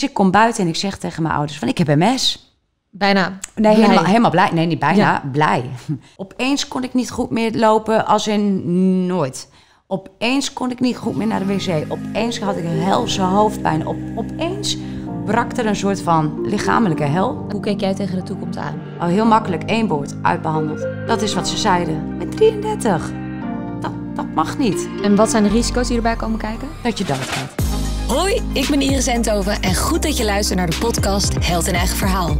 Dus ik kom buiten en ik zeg tegen mijn ouders van ik heb MS. Bijna. Nee, Helemaal, helemaal blij. Nee, niet bijna. Blij. Opeens kon ik niet goed meer lopen als in nooit. Opeens kon ik niet goed meer naar de wc. Opeens had ik een helse hoofdpijn. Op, opeens brak er een soort van lichamelijke hel. Hoe keek jij tegen de toekomst aan? Oh, heel makkelijk. één woord. Uitbehandeld. Dat is wat ze zeiden. Met 33. Dat, dat mag niet. En wat zijn de risico's die erbij komen kijken? Dat je doodgaat. Hoi, ik ben Iris Enthoven en goed dat je luistert naar de podcast Held en Eigen Verhaal.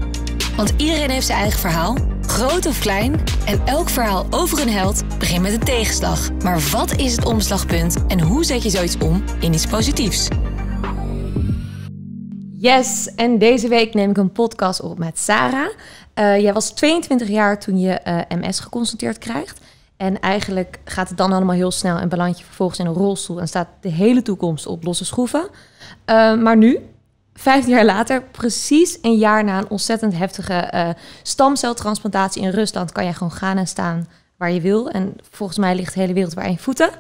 Want iedereen heeft zijn eigen verhaal, groot of klein. En elk verhaal over een held begint met een tegenslag. Maar wat is het omslagpunt en hoe zet je zoiets om in iets positiefs? Yes, en deze week neem ik een podcast op met Sarah. Eh, jij was 22 jaar toen je eh, MS geconstateerd krijgt. En eigenlijk gaat het dan allemaal heel snel en beland je vervolgens in een rolstoel en staat de hele toekomst op losse schroeven. Ehm, maar nu, vijftien jaar later, precies een jaar na een ontzettend heftige eh, stamceltransplantatie in Rusland, kan je gewoon gaan en staan waar je wil. En volgens mij ligt de hele wereld waar je voeten.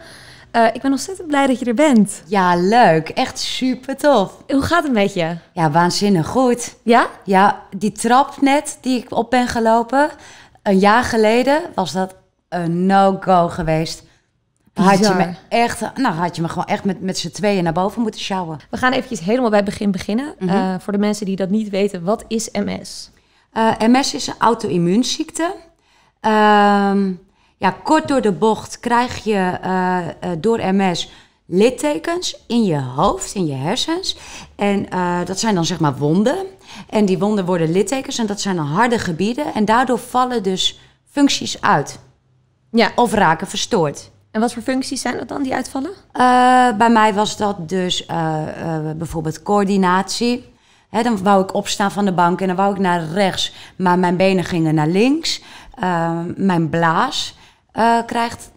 Eh, ik ben ontzettend blij dat je er bent. Ja, leuk. Echt super tof. Hoe gaat het met je? Ja, waanzinnig goed. Ja? Ja, die trap net die ik op ben gelopen, een jaar geleden was dat een no-go geweest. Had je me echt, nou had je me gewoon echt met, met z'n tweeën naar boven moeten sjouwen. We gaan eventjes helemaal bij het begin beginnen. Mhm. Eh, voor de mensen die dat niet weten, wat is MS? Eh, MS is een auto-immuunziekte. Ehm, ja, kort door de bocht krijg je eh, door MS littekens in je hoofd, in je hersens. En dat zijn dan zeg maar wonden. En die wonden worden littekens en dat zijn dan harde gebieden. En daardoor vallen dus functies uit. Ja, of raken verstoord. En wat voor functies zijn dat dan die uitvallen? Eh, bij mij was dat dus eh, eh, bijvoorbeeld coördinatie. dan wou ik opstaan van de bank en dan wou ik naar rechts, maar mijn benen gingen naar links. mijn blaas krijgt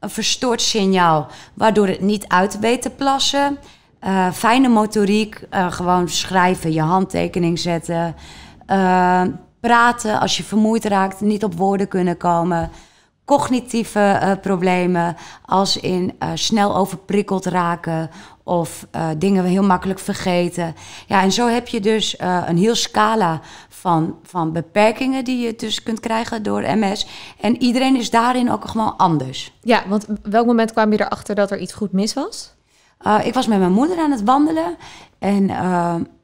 een verstoord signaal, waardoor het niet uit weet te plassen. fijne motoriek, gewoon schrijven, je handtekening zetten. praten als je vermoeid raakt, niet op woorden kunnen komen cognitieve eh, problemen, als in eh, snel overprikkeld raken of uh, dingen heel makkelijk vergeten. Ja, en zo heb je dus een heel scala van, van beperkingen die je dus kunt krijgen door MS. En iedereen is daarin ook gewoon anders. Ja, want welk moment kwam je erachter dat er iets goed mis was? ik was met mijn moeder aan het wandelen en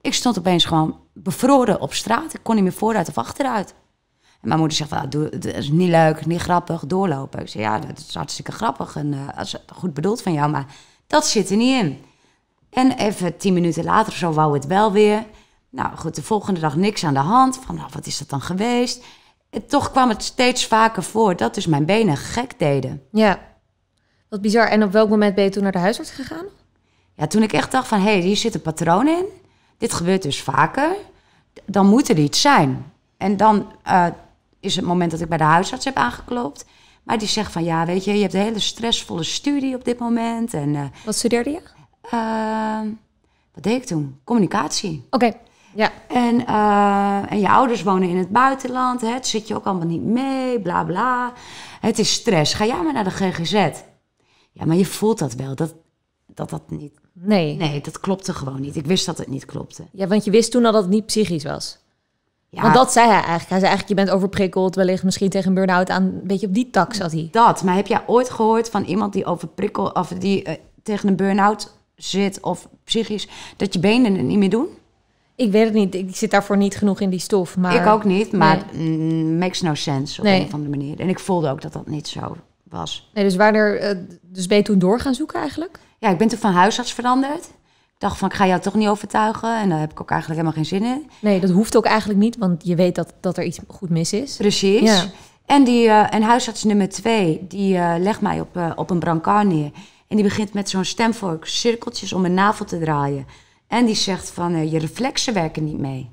ik stond opeens gewoon bevroren op straat. Ik kon niet meer vooruit of achteruit mijn moeder zegt, ah, dat is niet leuk, niet grappig, doorlopen. Ik zei: ja, dat is hartstikke grappig en eh, goed bedoeld van jou, maar dat zit er niet in. En even tien minuten later zo wou het wel weer. Nou goed, de volgende dag niks aan de hand. Van, nou, wat is dat dan geweest? En toch kwam het steeds vaker voor dat dus mijn benen gek deden. Ja, wat bizar. En op welk moment ben je toen naar de huisarts gegaan? Ja, toen ik echt dacht van, hé, hey, hier zit een patroon in. Dit gebeurt dus vaker. Dan moet er iets zijn. En dan eh, is het moment dat ik bij de huisarts heb aangeklopt. Maar die zegt van ja, weet je, je hebt een hele stressvolle studie op dit moment. En, eh, wat studeerde je? Uh, wat deed ik toen? Communicatie. Oké. Ja. En, eh, en je ouders wonen in het buitenland. Hè, het zit je ook allemaal niet mee, bla bla. Het is stress. Ga jij maar naar de GGZ. Ja, maar je voelt dat wel. Dat dat, dat niet. Nee. Nee, dat klopte gewoon niet. Ik wist dat het niet klopte. Ja, want je wist toen al dat het niet psychisch was. Want dat zei hij eigenlijk. Hij zei eigenlijk, je bent overprikkeld, wellicht misschien tegen een burn-out aan. Een beetje op die tak zat hij. Dat, maar heb jij ooit gehoord van iemand die overprikkeld, of die eh, tegen een burn-out zit of psychisch, dat je benen het niet meer doen? Ik weet het niet. Ik zit daarvoor niet genoeg in die stof. Maar... Ik ook niet, maar mm, makes no sense op een of andere manier. En ik voelde ook dat dat niet zo was. Nee, dus, waar er, eh, dus ben je toen door gaan zoeken eigenlijk? Ja, ik ben toen van huisarts veranderd dacht van, ik ga jou toch niet overtuigen. En daar heb ik ook eigenlijk helemaal geen zin in. Nee, dat hoeft ook eigenlijk niet, want je weet dat, dat er iets goed mis is. Precies. En, die, eh, en huisarts nummer twee, die eh, legt mij op, eh, op een brancard neer. En die begint met zo'n stemvork cirkeltjes om mijn navel te draaien. En die zegt van, je reflexen werken niet mee.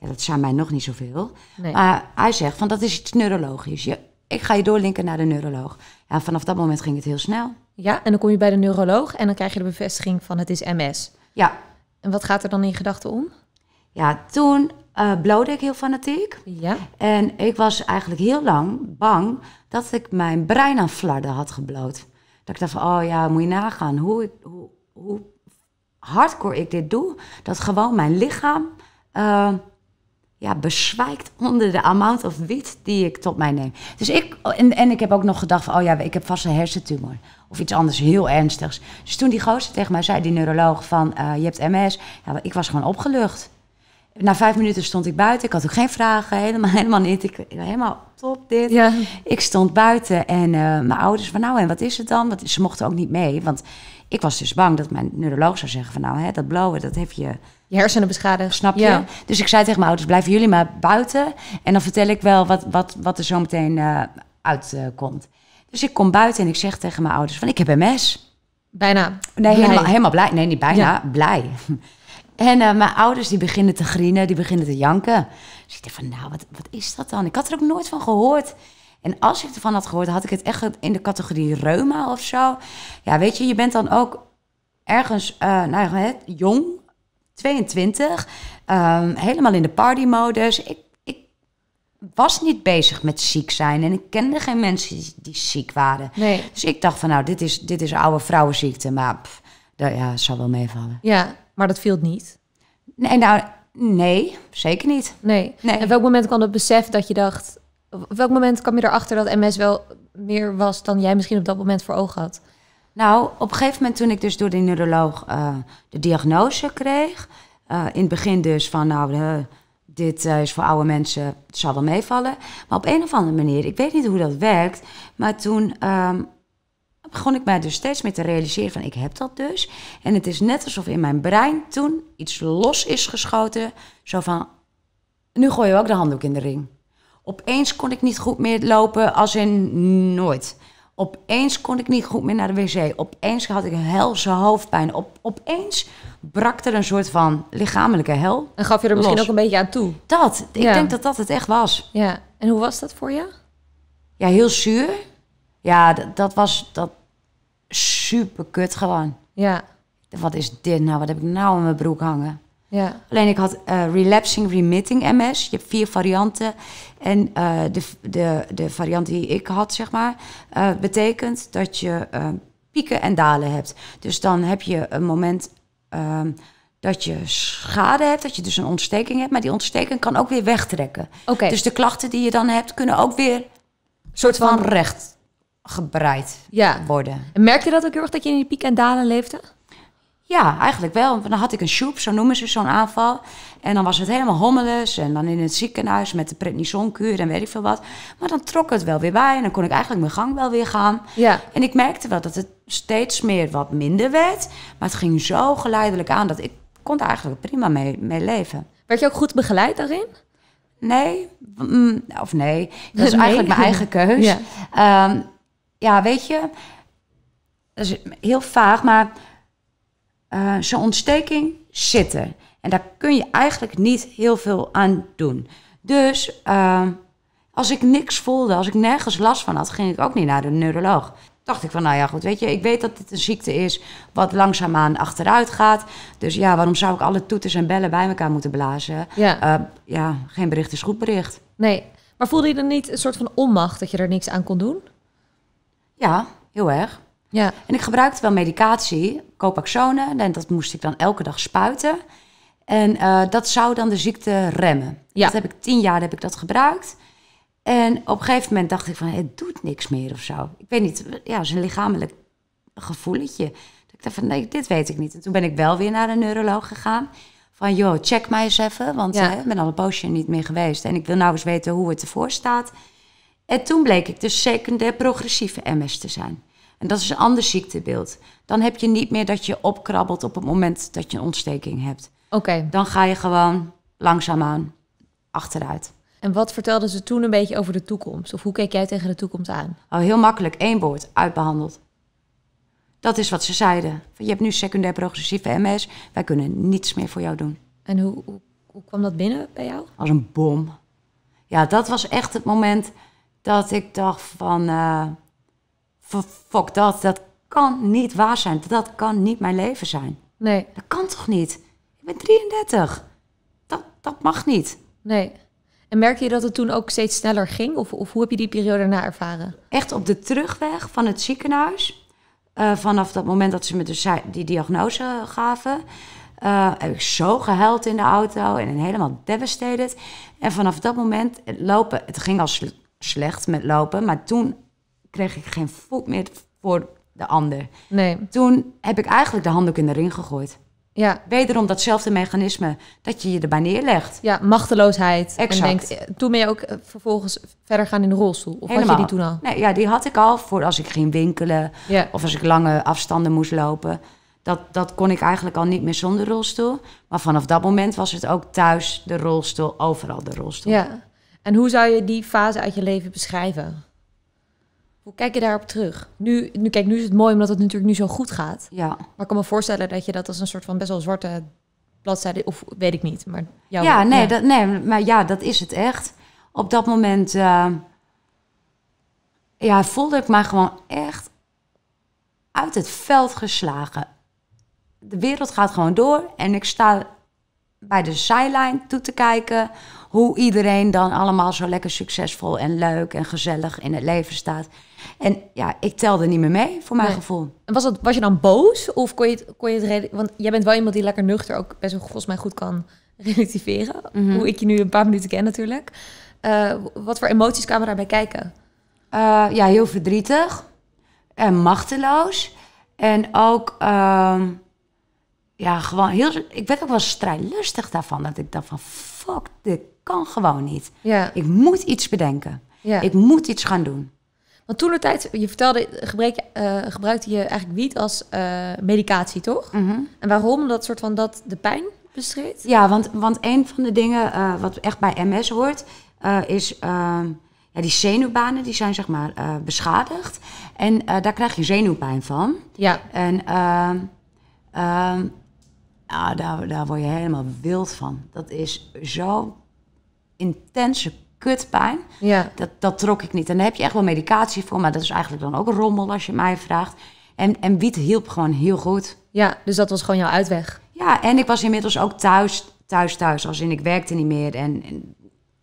Ja, dat zijn mij nog niet zoveel. Maar hij zegt van, dat is iets neurologisch. Je ik ga je doorlinken naar de neuroloog. En vanaf dat moment ging het heel snel. Ja, en dan kom je bij de neuroloog en dan krijg je de bevestiging van het is MS. Ja. En wat gaat er dan in je gedachten om? Ja, toen uh, eh, blode ik heel fanatiek. Ja. En ik was eigenlijk heel lang bang dat ik mijn brein aan flarden had gebloot. Dat ik dacht van, oh ja, moet je nagaan hoe, hoe, hoe hardcore ik dit doe. Dat gewoon mijn lichaam eh, ja, bezwijkt onder de amount of wit die ik tot mij neem. Dus ik, en, en ik heb ook nog gedacht van, oh ja, ik heb vast een hersentumor. Of iets anders heel ernstigs. Dus toen die gozer tegen mij zei, die neuroloog, van eh, je hebt MS. Ja, ik was gewoon opgelucht. Na vijf minuten stond ik buiten. Ik had ook geen vragen, helemaal, helemaal niet. Ik, helemaal top dit. Ik stond buiten en eh, mijn ouders van, nou en wat is het dan? Want ze mochten ook niet mee, want ik was dus bang dat mijn neuroloog zou zeggen van, nou hè, dat blauwe dat heb je je hersenen beschadigen. Snap je? Dus ik zei tegen mijn ouders, blijven jullie maar buiten. En dan vertel ik wel wat, wat, wat er zo meteen eh, uitkomt. dus ik kom buiten en ik zeg tegen mijn ouders van, ik heb MS. Bijna. Nee, Helemaal, helemaal blij. Nee, niet bijna. Blij. En eh, mijn ouders die beginnen te grienen, die beginnen te janken. Dus ik van, nou, wat, wat is dat dan? Ik had er ook nooit van gehoord. En als ik ervan had gehoord, had ik het echt in de categorie reuma of zo. Ja, weet je, je bent dan ook ergens eh, nou, jong 22. Ehm, helemaal in de partymodus. Ik, ik was niet bezig met ziek zijn. En ik kende geen mensen die, ziek waren. Dus ik dacht van nou, dit is, dit is oude vrouwenziekte. Maar dat ja, zal wel meevallen. Ja, maar dat viel niet. Nee, nou, nee, zeker niet. Nee. nee. En welk moment kwam het besef dat je dacht... Op welk moment kwam je erachter dat MS wel meer was dan jij misschien op dat moment voor ogen had? Nou, op een gegeven moment toen ik dus door de neuroloog eh, de diagnose kreeg. Eh, in het begin dus van, nou, eh, dit is voor oude mensen, het zal wel meevallen. Maar op een of andere manier, ik weet niet hoe dat werkt. Maar toen ehm, begon ik mij dus steeds meer te realiseren van, ik heb dat dus. En het is net alsof in mijn brein toen iets los is geschoten. Zo van, nu gooi je ook de handdoek in de ring. Opeens kon ik niet goed meer lopen, als in nooit. Opeens kon ik niet goed meer naar de wc. Opeens had ik een helse hoofdpijn. Op, opeens brak er een soort van lichamelijke hel. En gaf je er misschien ook een beetje aan toe? Dat. Ik denk dat dat het echt was. Ja. En hoe was dat voor je? Ja, heel zuur. Ja, dat, dat was dat super kut gewoon. Ja. Wat is dit nou? Wat heb ik nou in mijn broek hangen? Ja. Alleen ik had eh, relapsing remitting MS. Je hebt vier varianten. En eh, de, de, de variant die ik had, zeg maar, eh, betekent dat je pieken en dalen hebt. Dus dan heb je een moment ehm, dat je schade hebt, dat je dus een ontsteking hebt. Maar die ontsteking kan ook weer wegtrekken. Dus de klachten die je dan hebt, kunnen ook weer soort van, recht gebreid ja. worden. En merk je dat ook heel erg dat je in die pieken en dalen leefde? Ja, eigenlijk wel. Dan had ik een shoep, zo noemen ze zo'n aanval. En dan was het helemaal hommeles en dan in het ziekenhuis met de prednisonkuur en weet ik veel wat. Maar dan trok het wel weer bij en dan kon ik eigenlijk mijn gang wel weer gaan. Ja. En ik merkte wel dat het steeds meer wat minder werd. Maar het ging zo geleidelijk aan dat ik kon daar eigenlijk prima mee, leven. Werd je ook goed begeleid daarin? Nee, mm, of nee. Dat is eigenlijk mijn eigen keus. Ja, ehm, ja weet je, dat is heel vaag, maar uh, eh, zijn ontsteking zitten. En daar kun je eigenlijk niet heel veel aan doen. Dus eh, als ik niks voelde, als ik nergens last van had, ging ik ook niet naar de neuroloog. Dacht ik van, nou ja, goed, weet je, ik weet dat dit een ziekte is wat langzaamaan achteruit gaat. Dus ja, waarom zou ik alle toeters en bellen bij elkaar moeten blazen? Ja, eh, ja geen bericht is goed bericht. Nee, maar voelde je dan niet een soort van onmacht dat je er niks aan kon doen? Ja, heel erg. Ja. En ik gebruikte wel medicatie, copaxone, en dat moest ik dan elke dag spuiten. En eh, dat zou dan de ziekte remmen. Ja. Dat heb ik tien jaar heb ik dat gebruikt. En op een gegeven moment dacht ik van, het doet niks meer of zo. Ik weet niet, ja, het is een lichamelijk gevoeletje. Dat ik dacht van, nee, dit weet ik niet. En toen ben ik wel weer naar een neuroloog gegaan. Van, joh, check mij eens even, want ik ben al een poosje niet meer geweest. En ik wil nou eens weten hoe het ervoor staat. En toen bleek ik dus secundair progressieve MS te zijn. En dat is een ander ziektebeeld. Dan heb je niet meer dat je opkrabbelt op het moment dat je een ontsteking hebt. Oké. Dan ga je gewoon langzaamaan achteruit. En wat vertelden ze toen een beetje over de toekomst? Of hoe keek jij tegen de toekomst aan? Oh, heel makkelijk, één woord, uitbehandeld. Dat is wat ze zeiden. Je hebt nu secundair progressieve MS, wij kunnen niets meer voor jou doen. En hoe, hoe, hoe kwam dat binnen bij jou? Als een bom. Ja, dat was echt het moment dat ik dacht van... Eh, fuck dat, dat kan niet waar zijn. Dat kan niet mijn leven zijn. Nee. Dat kan toch niet? Ik ben 33. Dat, dat mag niet. Nee. En merk je dat het toen ook steeds sneller ging? Of, of hoe heb je die periode daarna ervaren? Echt op de terugweg van het ziekenhuis. Eh, vanaf dat moment dat ze me dus die diagnose gaven. Eh, heb ik zo gehuild in de auto en helemaal devastated. En vanaf dat moment lopen, het ging al slecht met lopen, maar toen kreeg ik geen voet meer voor de ander. Nee. Toen heb ik eigenlijk de handdoek in de ring gegooid. Ja. Wederom datzelfde mechanisme dat je je erbij neerlegt. Ja, machteloosheid. Exact. Eh, toen ben je ook eh, vervolgens verder gaan in de rolstoel? Of had je die toen al? Nee, ja, die had ik al voor als ik ging winkelen of als ik lange afstanden moest lopen. Dat, dat kon ik eigenlijk al niet meer zonder rolstoel. Maar vanaf dat moment was het ook thuis de rolstoel, overal de rolstoel. Ja. En hoe zou je die fase uit je leven beschrijven? Hoe kijk je daarop terug? Nu, nu, kijk, nu is het mooi omdat het natuurlijk nu zo goed gaat. Ja. Maar ik kan me voorstellen dat je dat als een soort van best wel zwarte bladzijde, of weet ik niet. Maar jouw, ja, nee, Dat, nee, maar ja, dat is het echt. Op dat moment uh, ja, voelde ik me gewoon echt uit het veld geslagen. De wereld gaat gewoon door en ik sta bij de sideline toe te kijken hoe iedereen dan allemaal zo lekker succesvol en leuk en gezellig in het leven staat. En ja, ik telde niet meer mee, voor mijn gevoel. En was, was je dan boos? Of kon je het, kon je het Want jij bent wel iemand die lekker nuchter ook best wel volgens mij goed kan relativeren. Mhm. Hoe ik je nu een paar minuten ken natuurlijk. Eh, wat voor emoties kwamen daarbij kijken? Eh, ja, heel verdrietig. En machteloos. En ook... Ehm, ja, gewoon heel... Ik werd ook wel strijdlustig daarvan. Dat ik dacht van, fuck, dit kan gewoon niet. Ja. Ik moet iets bedenken. Ja. Ik moet iets gaan doen. Want toen de tijd, je vertelde, eh, gebruikte je eigenlijk wiet als eh, medicatie, toch? Mhm. En waarom? Dat soort van dat de pijn bestreed? Ja, want, want een van de dingen eh, wat echt bij MS hoort, is ehm, ja, die zenuwbanen die zijn zeg maar beschadigd. En daar krijg je zenuwpijn van. Ja. En ehm, ehm, ah, daar, daar word je helemaal wild van. Dat is zo intense kutpijn. Ja. Dat, dat trok ik niet. En daar heb je echt wel medicatie voor, maar dat is eigenlijk dan ook rommel als je mij vraagt. En, en wiet hielp gewoon heel goed. Ja, dus dat was gewoon jouw uitweg. Ja, en ik was inmiddels ook thuis, thuis, thuis. Als in ik werkte niet meer en, en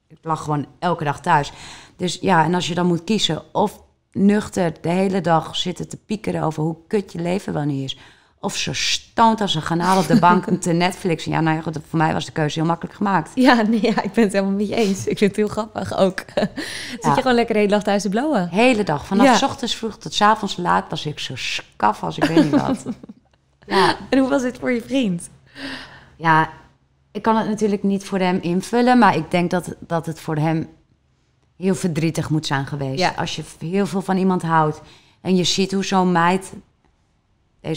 ik lag gewoon elke dag thuis. Dus ja, en als je dan moet kiezen of nuchter de hele dag zitten te piekeren over hoe kut je leven wel niet is of ze stoont als een kanaal op de bank te Netflix. Ja, nou ja, goed, voor mij was de keuze heel makkelijk gemaakt. Ja, nee, ja, ik ben het helemaal met je eens. Ik vind het heel grappig ook. Zit je gewoon lekker de hele dag thuis te blauwen? Hele dag. Vanaf ochtends vroeg tot s avonds laat was ik zo skaf als ik weet niet wat. En hoe was het voor je vriend? Ja, ik kan het natuurlijk niet voor hem invullen. Maar ik denk dat, dat het voor hem heel verdrietig moet zijn geweest. Als je heel veel van iemand houdt en je ziet hoe zo'n meid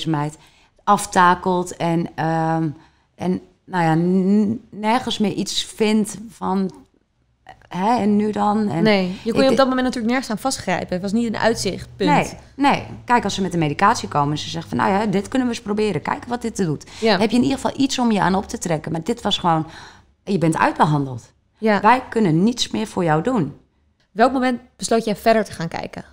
meid, aftakelt en, ehm, en nou ja, nergens meer iets vindt van hè, en nu dan. En nee, je kon je op dat moment natuurlijk nergens aan vastgrijpen. Het was niet een uitzichtpunt. Nee, nee. Kijk, als ze met de medicatie komen en ze zeggen van, nou ja, dit kunnen we eens proberen. kijk wat dit doet. Ja. heb je in ieder geval iets om je aan op te trekken. Maar dit was gewoon, je bent uitbehandeld. Ja. Wij kunnen niets meer voor jou doen. Welk moment besloot jij verder te gaan kijken?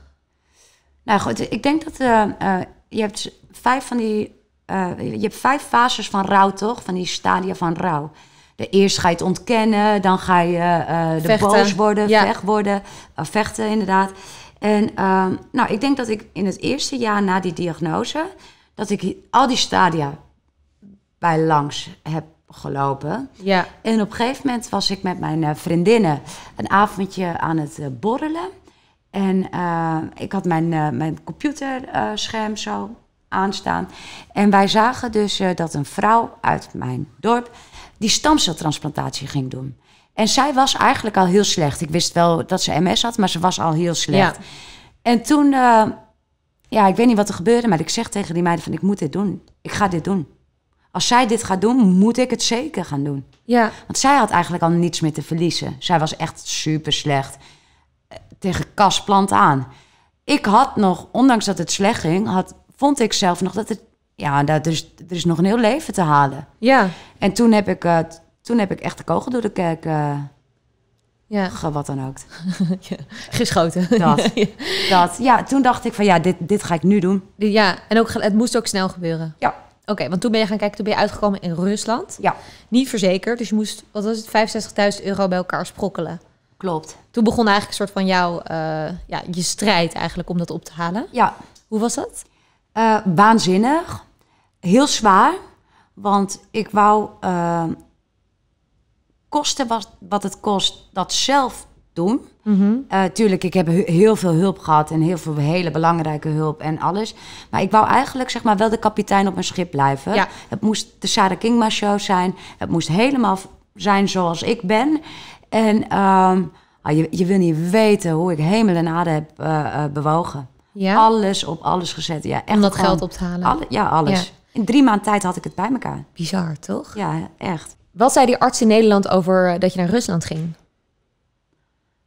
Nou goed, ik denk dat uh, uh, je hebt vijf van die. Eh, je hebt vijf fases van rouw, toch? Van die stadia van rouw. De eerst ga je het ontkennen, dan ga je eh, eh, de boos worden, ja. weg worden, vechten inderdaad. En ehm, nou, ik denk dat ik in het eerste jaar na die diagnose, dat ik al die stadia bij langs heb gelopen. Ja. En op een gegeven moment was ik met mijn vriendinnen een avondje aan het borrelen. En eh, ik had mijn, eh, mijn computerscherm eh, zo aanstaan. En wij zagen dus dat een vrouw uit mijn dorp die stamceltransplantatie ging doen. En zij was eigenlijk al heel slecht. Ik wist wel dat ze MS had, maar ze was al heel slecht. Ja. En toen, ja, ik weet niet wat er gebeurde, maar ik zeg tegen die meiden van ik moet dit doen. Ik ga dit doen als zij dit gaat doen, moet ik het zeker gaan doen. Ja. Want zij had eigenlijk al niets meer te verliezen. Zij was echt super slecht tegen kasplant aan. Ik had nog, ondanks dat het slecht ging, had, vond ik zelf nog dat het... Ja, dat er, is, er is nog een heel leven te halen. Ja. En toen heb ik, eh, toen heb ik echt de kogel door de kerk... Eh, ja. wat dan ook. geschoten. Dat, ja. dat. Ja, toen dacht ik van ja, dit, dit ga ik nu doen. Ja, en ook, het moest ook snel gebeuren. Ja. Oké, want toen ben je gaan kijken, toen ben je uitgekomen in Rusland. Ja. Niet verzekerd, dus je moest, wat was het, 65.000 euro bij elkaar sprokkelen. Klopt. Toen begon eigenlijk een soort van jouw, eh, ja, je strijd eigenlijk om dat op te halen. Ja. Hoe was dat? Uh, waanzinnig. Heel zwaar. Want ik wou uh, kosten wat, wat het kost, dat zelf doen. Mm tuurlijk, ik heb heel veel hulp gehad en heel veel hele belangrijke hulp en alles. Maar ik wou eigenlijk zeg maar wel de kapitein op mijn schip blijven. Ja. Het moest de Sarah Kingma show zijn. Het moest helemaal zijn zoals ik ben. En ehm, ah, je, wil niet weten hoe ik hemel en aarde heb eh, eh, bewogen. Alles op alles gezet. Ja, echt Om dat geld op te halen? ja, alles. Ja. In drie maanden tijd had ik het bij elkaar. Bizar, toch? Ja, echt. Wat zei die arts in Nederland over eh, dat je naar Rusland ging?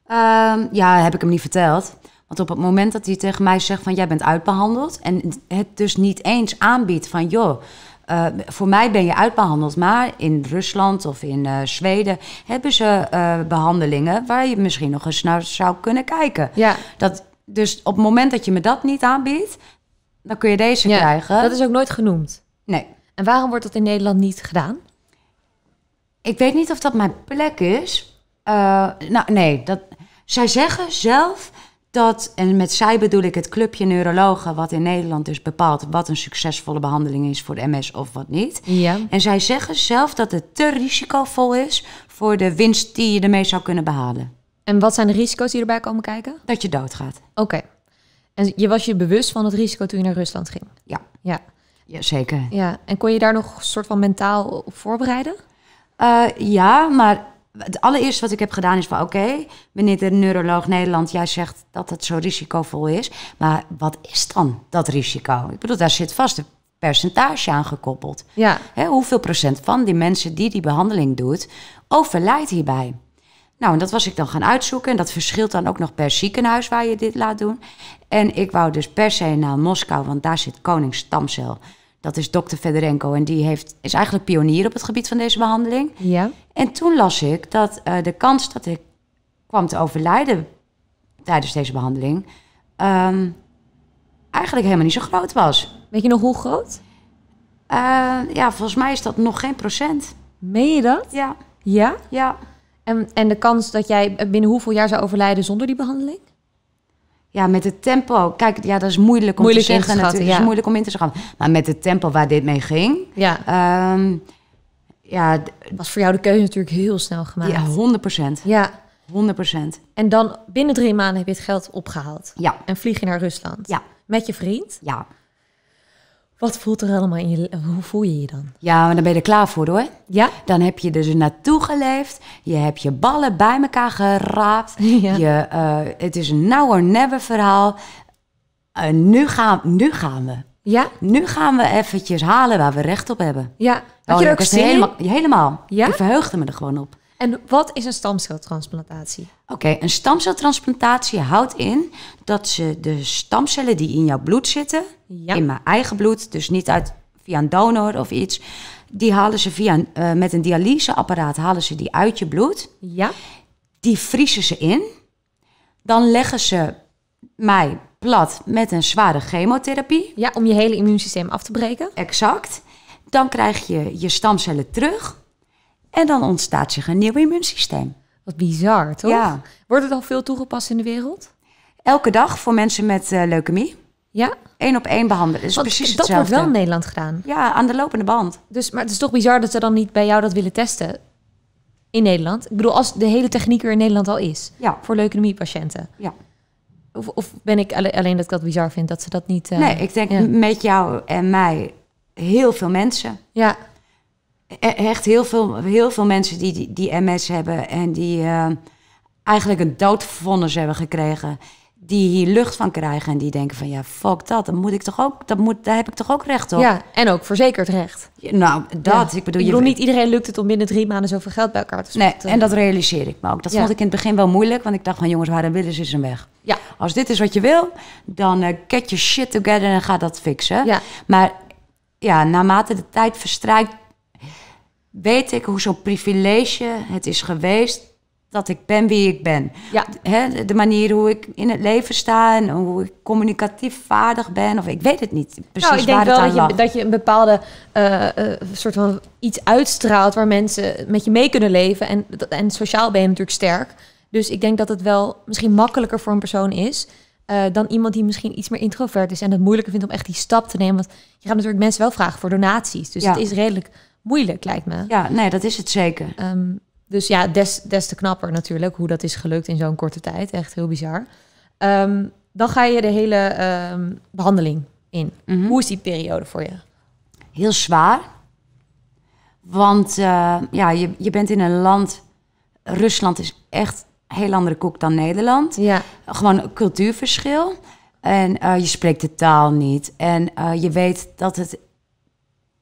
Ehm, ja, heb ik hem niet verteld. Want op het moment dat hij tegen mij zegt van jij bent uitbehandeld en het dus niet eens aanbiedt van joh, eh, voor mij ben je uitbehandeld, maar in Rusland of in eh, Zweden hebben ze eh, behandelingen waar je misschien nog eens naar zou kunnen kijken. Ja. Dat, dus op het moment dat je me dat niet aanbiedt, dan kun je deze ja, krijgen. Dat is ook nooit genoemd. Nee. En waarom wordt dat in Nederland niet gedaan? Ik weet niet of dat mijn plek is. nou, nee, dat, zij zeggen zelf dat, en met zij bedoel ik het clubje neurologen, wat in Nederland dus bepaalt wat een succesvolle behandeling is voor de MS of wat niet. Ja. En zij zeggen zelf dat het te risicovol is voor de winst die je ermee zou kunnen behalen. En wat zijn de risico's die erbij komen kijken? Dat je doodgaat. Oké. En je was je bewust van het risico toen je naar Rusland ging? Ja. Ja. ja zeker. Ja. En kon je daar nog soort van mentaal op voorbereiden? Eh, ja, maar het allereerste wat ik heb gedaan is van oké, okay, meneer de neuroloog Nederland, jij zegt dat het zo risicovol is. Maar wat is dan dat risico? Ik bedoel, daar zit vast een percentage aan gekoppeld. Ja. Hè, hoeveel procent van die mensen die die behandeling doet, overlijdt hierbij? Nou, en dat was ik dan gaan uitzoeken. En dat verschilt dan ook nog per ziekenhuis waar je dit laat doen. En ik wou dus per se naar Moskou, want daar zit koningsstamcel. Dat is dokter Federenko en die heeft, is eigenlijk pionier op het gebied van deze behandeling. Ja. En toen las ik dat eh, de kans dat ik kwam te overlijden tijdens deze behandeling ehm, eigenlijk helemaal niet zo groot was. Weet je nog hoe groot? Eh, ja, volgens mij is dat nog geen procent. Meen je dat? Ja. Ja? Ja. En, en de kans dat jij binnen hoeveel jaar zou overlijden zonder die behandeling? ja, met het tempo. Kijk, ja, dat is moeilijk om te zeggen. Natuurlijk. is moeilijk om in te schatten. Maar met het tempo waar dit mee ging. Ja. Ehm, ja. Was voor jou de keuze natuurlijk heel snel gemaakt. Ja, 100 Ja. 100 En dan binnen drie maanden heb je het geld opgehaald. Ja. En vlieg je naar Rusland. Ja. Met je vriend. Ja. Wat voelt er allemaal in je? Hoe voel je je dan? Ja, maar dan ben je er klaar voor hoor. Ja. Dan heb je er dus naartoe geleefd. Je hebt je ballen bij elkaar geraapt. Je, eh, het is een now or never verhaal. nu, gaan, nu gaan we. Ja. Nu gaan we eventjes halen waar we recht op hebben. Ja. Dat je er oh, ook helemaal, helemaal. Ja? Ik verheugde me er gewoon op. En wat is een stamceltransplantatie? Oké, een stamceltransplantatie houdt in dat ze de stamcellen die in jouw bloed zitten, in mijn eigen bloed, dus niet uit via een donor of iets, die halen ze via eh, met een dialyseapparaat halen ze die uit je bloed. Ja. Die vriezen ze in. Dan leggen ze mij plat met een zware chemotherapie. Ja, om je hele immuunsysteem af te breken. Exact. Dan krijg je je stamcellen terug. En dan ontstaat zich een nieuw immuunsysteem. Wat bizar, toch? Ja. Wordt het al veel toegepast in de wereld? Elke dag voor mensen met eh, leukemie. Ja. Eén op één behandelen. Is dus dat wordt wel in Nederland gedaan. Ja, aan de lopende band. Dus, maar het is toch bizar dat ze dan niet bij jou dat willen testen in Nederland. Ik bedoel, als de hele techniek er in Nederland al is. Ja. Voor leukemiepatiënten. Ja. Of, of, ben ik alleen, dat ik dat bizar vind dat ze dat niet. Eh, nee, ik denk met jou en mij heel veel mensen. Ja. E-, echt heel veel, heel veel mensen die, die, MS hebben en die eh, eigenlijk een doodvonnis hebben gekregen. Die hier lucht van krijgen en die denken van ja, fuck dat, dan moet ik toch ook, dat moet, daar heb ik toch ook recht op. Ja, en ook verzekerd recht. nou, dat. Ik bedoel, ik bedoel niet iedereen lukt het om binnen drie maanden zoveel geld bij elkaar te zetten. Nee, en dat realiseer ik me ook. Dat vond ik in het begin wel moeilijk, want ik dacht van jongens, waar dan willen ze zijn weg. Ja. Als dit is wat je wil, dan uh, get shit together en ga dat fixen. Ja. Maar ja, naarmate de tijd verstrijkt, weet ik hoe zo'n privilege het is geweest dat ik ben wie ik ben. Ja. de manier hoe ik in het leven sta en hoe ik communicatief vaardig ben. Of ik weet het niet precies nou, ik denk waar wel dat, je, dat je, een bepaalde eh, eh, soort van iets uitstraalt waar mensen met je mee kunnen leven. En, en sociaal ben je natuurlijk sterk. Dus ik denk dat het wel misschien makkelijker voor een persoon is. Eh, dan iemand die misschien iets meer introvert is en het moeilijker vindt om echt die stap te nemen. Want je gaat natuurlijk mensen wel vragen voor donaties. Dus ja. het is redelijk moeilijk, lijkt me. Ja, nee, dat is het zeker. Ehm, dus ja, des, des te knapper natuurlijk hoe dat is gelukt in zo'n korte tijd. Echt heel bizar. Ehm, dan ga je de hele ehm, behandeling in. Mhm. Hoe is die periode voor je? Heel zwaar. Want eh, ja, je, je bent in een land. Rusland is echt een heel andere koek dan Nederland. Ja. Gewoon een cultuurverschil. En eh, je spreekt de taal niet. En eh, je weet dat het,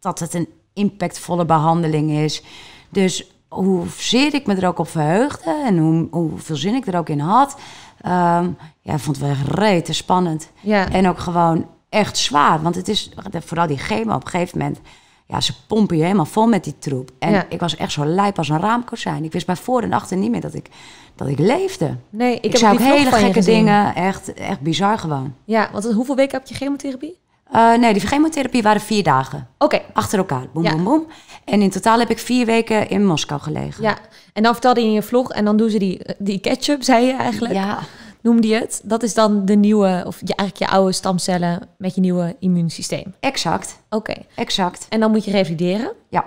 dat het een impactvolle behandeling is. Dus hoe zeer ik me er ook op verheugde en hoe, hoeveel zin ik er ook in had. Ehm, ja, vond het wel rete spannend. Ja. En ook gewoon echt zwaar. Want het is, vooral die chemo op een gegeven moment... Ja, ze pompen je helemaal vol met die troep. En ik was echt zo lijp als een raamkozijn. Ik wist bij voor en achter niet meer dat ik, dat ik leefde. Nee, ik, ik heb ook hele gekke dingen. Echt, echt bizar gewoon. Ja, want hoeveel weken heb je chemotherapie? Eh, nee, die chemotherapie waren vier dagen. Oké. Achter elkaar. Boem, ja. boem, En in totaal heb ik vier weken in Moskou gelegen. Ja, en dan vertelde je in je vlog... en dan doen ze die, eh, die ketchup, zei je eigenlijk. Ja. Noemde je het. Dat is dan de nieuwe, of je, eigenlijk je oude stamcellen... met je nieuwe immuunsysteem. Exact. Oké. Exact. En dan moet je revalideren. Ja.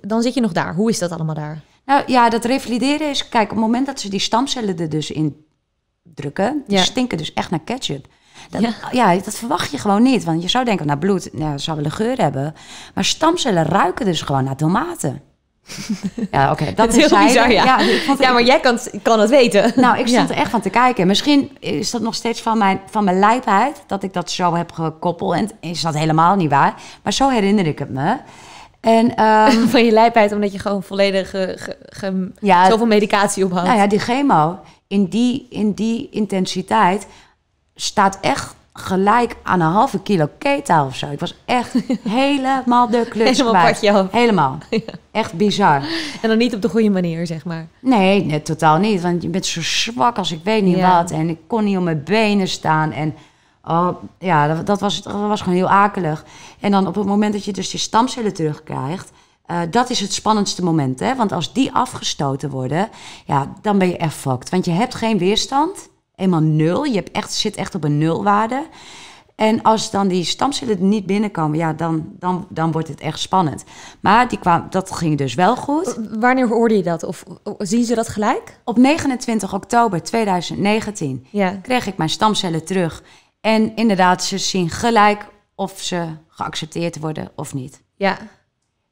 Dan zit je nog daar. Hoe is dat allemaal daar? Nou ja, dat revalideren is... Kijk, op het moment dat ze die stamcellen er dus in drukken... Die stinken dus echt naar ketchup. Dat, ja. ja. dat verwacht je gewoon niet. Want je zou denken, nou bloed, nou, zou wel een geur hebben. Maar stamcellen ruiken dus gewoon naar tomaten. Ja, oké. dat, is heel bizar, ja. Ja, maar jij kan, kan het weten. Nou, ik stond er echt van te kijken. Misschien is dat nog steeds van mijn, van mijn lijpheid... dat ik dat zo heb gekoppeld. En is dat helemaal niet waar. Maar zo herinner ik het me. En, ehm, van je lijpheid, omdat je gewoon volledig zoveel medicatie op had. Nou ja, die chemo. In die, in die intensiteit staat echt gelijk aan een halve kilo ketel of zo. Ik was echt helemaal de kluts Helemaal kwijt. Helemaal. Echt bizar. En dan niet op de goede manier, zeg maar. Nee, net totaal niet. Want je bent zo zwak als ik weet niet wat. En ik kon niet op mijn benen staan. En oh, ja, dat, dat, was, dat was gewoon heel akelig. En dan op het moment dat je dus je stamcellen terugkrijgt... Eh, dat is het spannendste moment, hè? Want als die afgestoten worden, ja, dan ben je echt fucked. Want je hebt geen weerstand eenmaal nul. Je hebt echt, zit echt op een nulwaarde. En als dan die stamcellen niet binnenkomen, ja, dan, dan, dan wordt het echt spannend. Maar die kwam, dat ging dus wel goed. Wanneer hoorde je dat? Of, zien ze dat gelijk? Op 29 oktober 2019 ja. kreeg ik mijn stamcellen terug. En inderdaad, ze zien gelijk of ze geaccepteerd worden of niet. Ja.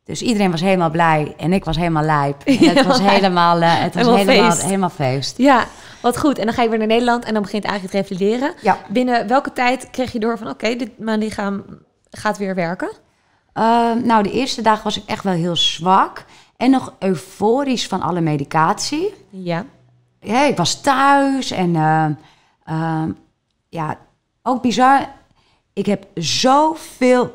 Dus iedereen was helemaal blij en ik was helemaal lijp. Eh, het was helemaal, het was helemaal, feest. helemaal, feest. Ja, wat goed. En dan ga je weer naar Nederland en dan begint eigenlijk het revalideren. Ja. Binnen welke tijd kreeg je door van oké, okay, mijn lichaam gaat weer werken? Ehm, nou, de eerste dag was ik echt wel heel zwak. En nog euforisch van alle medicatie. Ja. ja ik was thuis en ehm, ehm, ja, ook bizar. Ik heb zoveel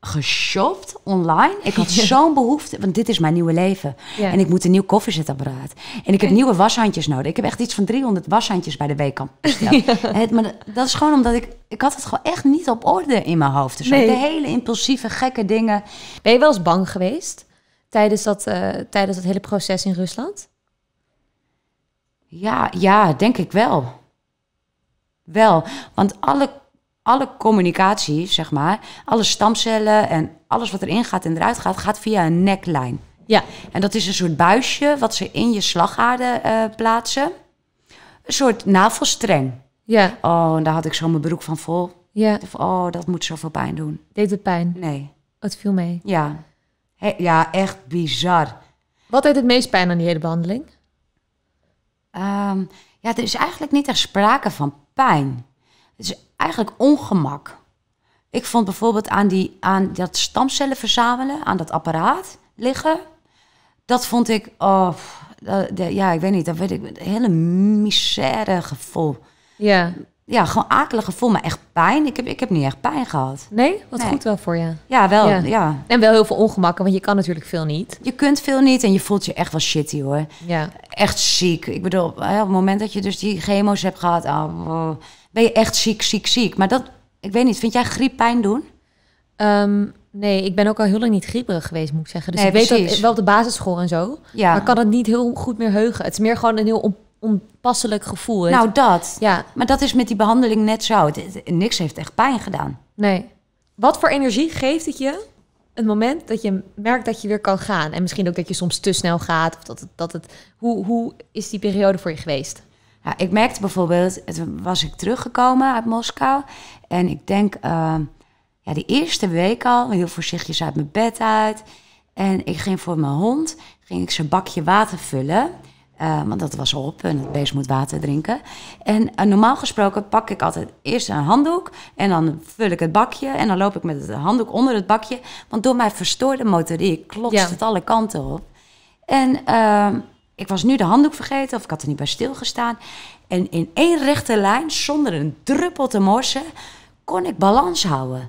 geshopt online. Ik had zo'n behoefte, want dit is mijn nieuwe leven. En ik moet een nieuw koffiezetapparaat. En ik heb nieuwe washandjes nodig. Ik heb echt iets van 300 washandjes bij de week. besteld. Ja. Maar dat is gewoon omdat ik... Ik had het gewoon echt niet op orde in mijn hoofd. de hele impulsieve, gekke dingen. Ben je wel eens bang geweest tijdens dat, eh, tijdens dat hele proces in Rusland? Ja, ja, denk ik wel. Wel, want alle alle communicatie, zeg maar, alle stamcellen en alles wat erin gaat en eruit gaat, gaat via een neklijn. Ja. En dat is een soort buisje wat ze in je slagader uh, plaatsen. Een soort navelstreng. Ja. Oh, daar had ik zo mijn broek van vol. Ja. Oh, dat moet zoveel pijn doen. Deed het pijn? Nee. het viel mee? Ja. ja, echt bizar. Wat deed het meest pijn aan die hele behandeling? Ehm, ja, er is eigenlijk niet echt sprake van pijn. Het is eigenlijk ongemak. Ik vond bijvoorbeeld aan, die, aan dat stamcellen verzamelen, aan dat apparaat liggen. Dat vond ik, oh, ja, ik weet niet, dat weet ik, een hele misère gevoel. Ja. Ja, gewoon akelig gevoel, maar echt pijn. Ik heb, ik heb niet echt pijn gehad. Nee? Wat goed wel voor je. Ja, wel, ja. En wel heel veel ongemakken, want je kan natuurlijk veel niet. Je kunt veel niet en je voelt je echt wel shitty hoor. Ja. Echt ziek. Ik bedoel, op het moment dat je dus die chemo's hebt gehad... Oh, ben je echt ziek, ziek, ziek. Maar dat, ik weet niet, vind jij griep pijn doen? Ehm, nee, ik ben ook al heel lang niet grieperig geweest, moet ik zeggen. Dus nee, ik weet dat wel de basisschool en zo. Ja. Maar kan het niet heel goed meer heugen. Het is meer gewoon een heel onpasselijk gevoel. nou, dat. Ja. Maar dat is met die behandeling net zo. Het, niks heeft echt pijn gedaan. Nee. Wat voor energie geeft het je het moment dat je merkt dat je weer kan gaan? En misschien ook dat je soms te snel gaat. Of dat het, dat het, hoe, hoe is die periode voor je geweest? ik merkte bijvoorbeeld, toen was ik teruggekomen uit Moskou. En ik denk, uh, ja, de eerste week al, heel voorzichtig uit mijn bed uit. En ik ging voor mijn hond, ging ik zijn bakje water vullen. Eh, want dat was op en het beest moet water drinken. En eh, normaal gesproken pak ik altijd eerst een handdoek en dan vul ik het bakje. En dan loop ik met het handdoek onder het bakje. Want door mijn verstoorde motoriek klotst het alle kanten op. En ehm, ik was nu de handdoek vergeten of ik had er niet bij stilgestaan. En in één rechte lijn, zonder een druppel te morsen, kon ik balans houden.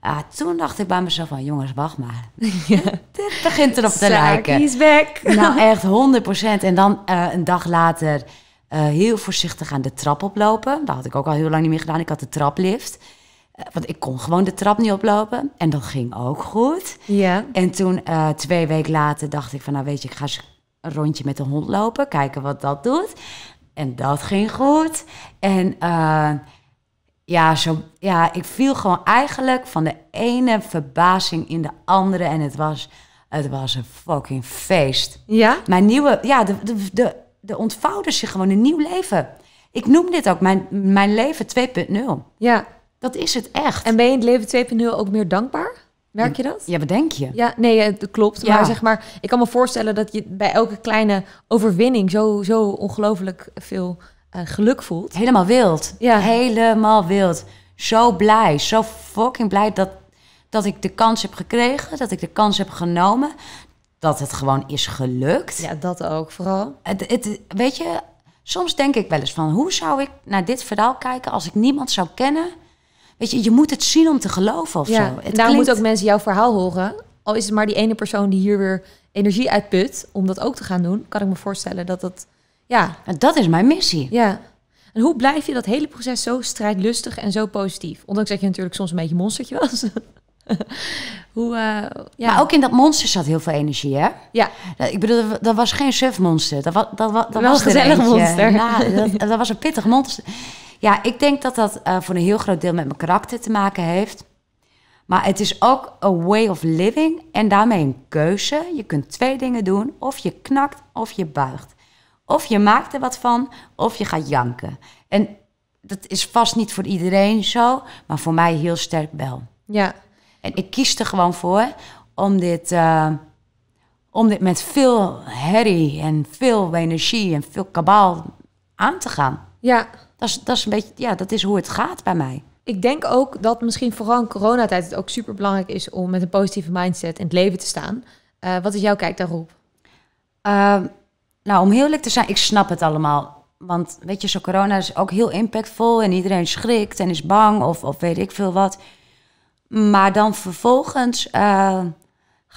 Ah, toen dacht ik bij mezelf van, jongens, wacht maar. Ja. Dit begint erop te lijken. is back. Nou, echt 100%. En dan eh, een dag later eh, heel voorzichtig aan de trap oplopen. daar had ik ook al heel lang niet meer gedaan. Ik had de traplift. Eh, want ik kon gewoon de trap niet oplopen. En dat ging ook goed. Ja. En toen, twee weken later, dacht ik van, nou weet je, ik ga eens een rondje met de hond lopen, kijken wat dat doet. En dat ging goed. En eh, ja, zo, ja, ik viel gewoon eigenlijk van de ene verbazing in de andere. En het was, het was een fucking feest. Ja? Mijn nieuwe, ja, de, de, de, de ontvouwde zich gewoon een nieuw leven. Ik noem dit ook mijn, mijn leven 2.0. Ja. Dat is het echt. En ben je in het leven 2.0 ook meer dankbaar? Merk je dat? Ja, bedenk je. Ja, nee, dat klopt. Ja. Maar zeg maar, ik kan me voorstellen dat je bij elke kleine overwinning zo, zo ongelooflijk veel eh, geluk voelt. Helemaal wild. Ja. Helemaal wild. Zo blij, zo fucking blij dat, dat ik de kans heb gekregen, dat ik de kans heb genomen, dat het gewoon is gelukt. Ja, dat ook vooral. Het, het, weet je, soms denk ik wel eens van, hoe zou ik naar dit verhaal kijken als ik niemand zou kennen Weet je, je moet het zien om te geloven of zo. Het daarom moeten ook mensen jouw verhaal horen. Al is het maar die ene persoon die hier weer energie uitput om dat ook te gaan doen, kan ik me voorstellen dat dat. Ja. En dat is mijn missie. Ja. En hoe blijf je dat hele proces zo strijdlustig en zo positief? Ondanks dat je natuurlijk soms een beetje monstertje was. hoe, eh, ja. Maar ook in dat monster zat heel veel energie, hè? Ja. Ik bedoel, dat was geen surfmonster. Dat was, dat, was, dat was een gezellig monster. Ja, dat, dat was een pittig monster. Ja, ik denk dat dat eh, voor een heel groot deel met mijn karakter te maken heeft. Maar het is ook een way of living en daarmee een keuze. Je kunt twee dingen doen. Of je knakt of je buigt. Of je maakt er wat van of je gaat janken. En dat is vast niet voor iedereen zo, maar voor mij heel sterk wel. Ja. En ik kies er gewoon voor om dit, eh, om dit met veel herrie en veel energie en veel kabaal aan te gaan. Ja. Dat is, dat is een beetje, ja, dat is hoe het gaat bij mij. Ik denk ook dat misschien vooral in coronatijd het ook super belangrijk is om met een positieve mindset in het leven te staan. Eh, wat is jouw kijk daarop? Ehm, nou, om heel eerlijk te zijn, ik snap het allemaal. Want weet je, zo corona is ook heel impactvol en iedereen schrikt en is bang of, of weet ik veel wat. Maar dan vervolgens eh,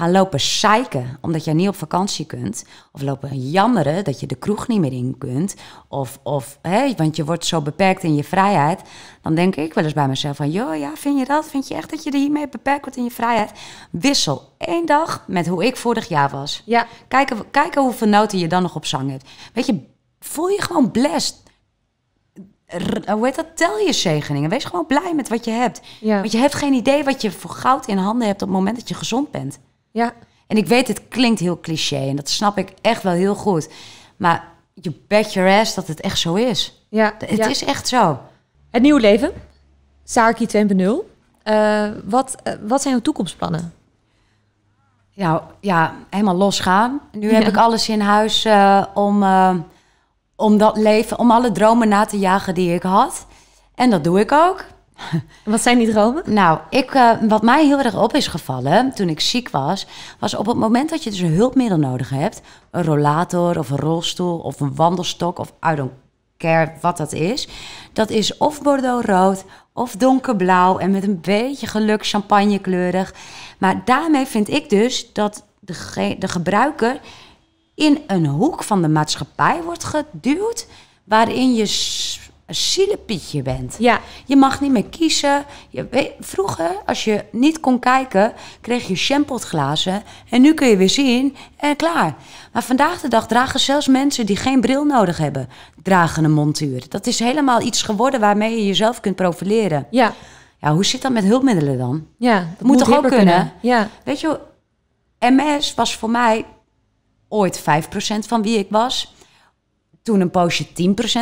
lopen zeiken omdat je niet op vakantie kunt. Of lopen jammeren dat je de kroeg niet meer in kunt. Of, of hè, want je wordt zo beperkt in je vrijheid. Dan denk ik wel eens bij mezelf van, joh, ja, vind je dat? Vind je echt dat je hiermee beperkt wordt in je vrijheid? Wissel één dag met hoe ik vorig jaar was. Ja. Kijken, kijken hoeveel noten je dan nog op zang hebt. Weet je, voel je gewoon blessed hoe heet dat? Tel je zegeningen. Wees gewoon blij met wat je hebt. Ja. Want je hebt geen idee wat je voor goud in handen hebt op het moment dat je gezond bent. Ja. En ik weet, het klinkt heel cliché en dat snap ik echt wel heel goed. Maar je bet your ass dat het echt zo is. Ja. Het is echt zo. Het nieuwe leven, Saarki 2.0. Uh, wat, eh, wat zijn uw toekomstplannen? Ja. ja, helemaal losgaan. Nu heb ik alles in huis eh, om, om dat leven, om alle dromen na te jagen die ik had. En dat doe ik ook. Wat zijn die dromen? Nou, ik, eh, wat mij heel erg op is gevallen toen ik ziek was, was op het moment dat je dus een hulpmiddel nodig hebt, een rollator of een rolstoel of een wandelstok of I don't care wat dat is, dat is of bordeauxrood of donkerblauw en met een beetje geluk champagnekleurig. Maar daarmee vind ik dus dat de, ge de gebruiker in een hoek van de maatschappij wordt geduwd waarin je een zielepietje bent. Ja. Je mag niet meer kiezen. Je weet, vroeger, als je niet kon kijken, kreeg je shampootglazen. En nu kun je weer zien en klaar. Maar vandaag de dag dragen zelfs mensen die geen bril nodig hebben, dragen een montuur. Dat is helemaal iets geworden waarmee je jezelf kunt profileren. Ja. Ja, hoe zit dat met hulpmiddelen dan? Ja, dat moet, toch ook kunnen? kunnen? Ja. Weet je, MS was voor mij ooit 5% van wie ik was toen een poosje 10%